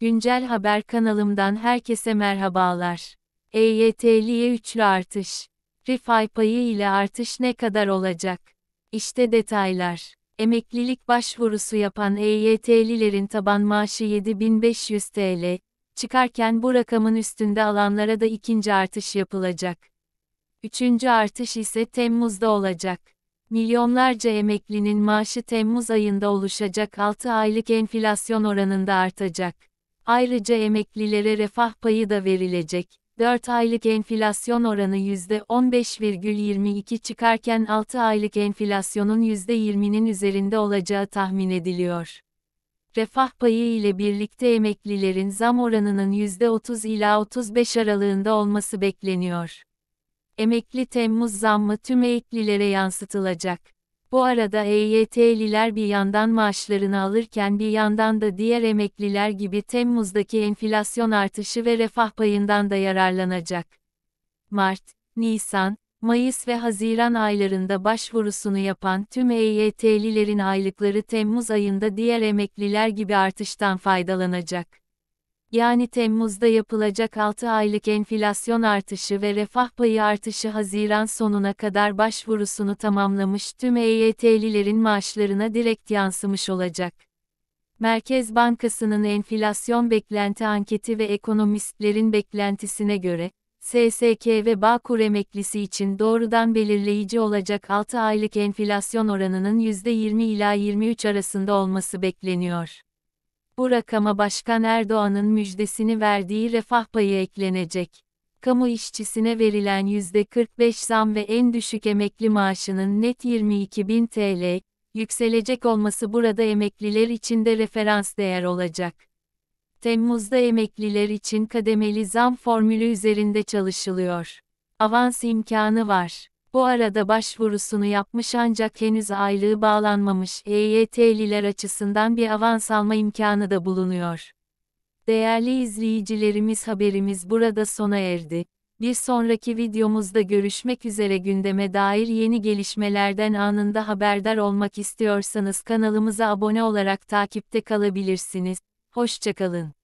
Güncel Haber kanalımdan herkese merhabalar. EYT'liye üçlü artış. Rifay payı ile artış ne kadar olacak? İşte detaylar. Emeklilik başvurusu yapan EYT'lilerin taban maaşı 7500 TL, çıkarken bu rakamın üstünde alanlara da ikinci artış yapılacak. Üçüncü artış ise Temmuz'da olacak. Milyonlarca emeklinin maaşı Temmuz ayında oluşacak 6 aylık enflasyon oranında artacak. Ayrıca emeklilere refah payı da verilecek. 4 aylık enflasyon oranı %15,22 çıkarken 6 aylık enflasyonun %20'nin üzerinde olacağı tahmin ediliyor. Refah payı ile birlikte emeklilerin zam oranının %30 ila 35 aralığında olması bekleniyor. Emekli Temmuz zammı tüm emeklilere yansıtılacak. Bu arada EYT'liler bir yandan maaşlarını alırken bir yandan da diğer emekliler gibi Temmuz'daki enflasyon artışı ve refah payından da yararlanacak. Mart, Nisan, Mayıs ve Haziran aylarında başvurusunu yapan tüm EYT'lilerin aylıkları Temmuz ayında diğer emekliler gibi artıştan faydalanacak yani Temmuz'da yapılacak 6 aylık enflasyon artışı ve refah payı artışı Haziran sonuna kadar başvurusunu tamamlamış tüm EYT'lilerin maaşlarına direkt yansımış olacak. Merkez Bankası'nın enflasyon beklenti anketi ve ekonomistlerin beklentisine göre, SSK ve Bağkur emeklisi için doğrudan belirleyici olacak 6 aylık enflasyon oranının %20 ila 23 arasında olması bekleniyor. Bu rakama Başkan Erdoğan'ın müjdesini verdiği refah payı eklenecek. Kamu işçisine verilen %45 zam ve en düşük emekli maaşının net 22 bin TL, yükselecek olması burada emekliler için de referans değer olacak. Temmuz'da emekliler için kademeli zam formülü üzerinde çalışılıyor. Avans imkanı var. Bu arada başvurusunu yapmış ancak henüz aylığı bağlanmamış EYT'liler açısından bir avans alma imkanı da bulunuyor. Değerli izleyicilerimiz haberimiz burada sona erdi. Bir sonraki videomuzda görüşmek üzere gündeme dair yeni gelişmelerden anında haberdar olmak istiyorsanız kanalımıza abone olarak takipte kalabilirsiniz. Hoşçakalın.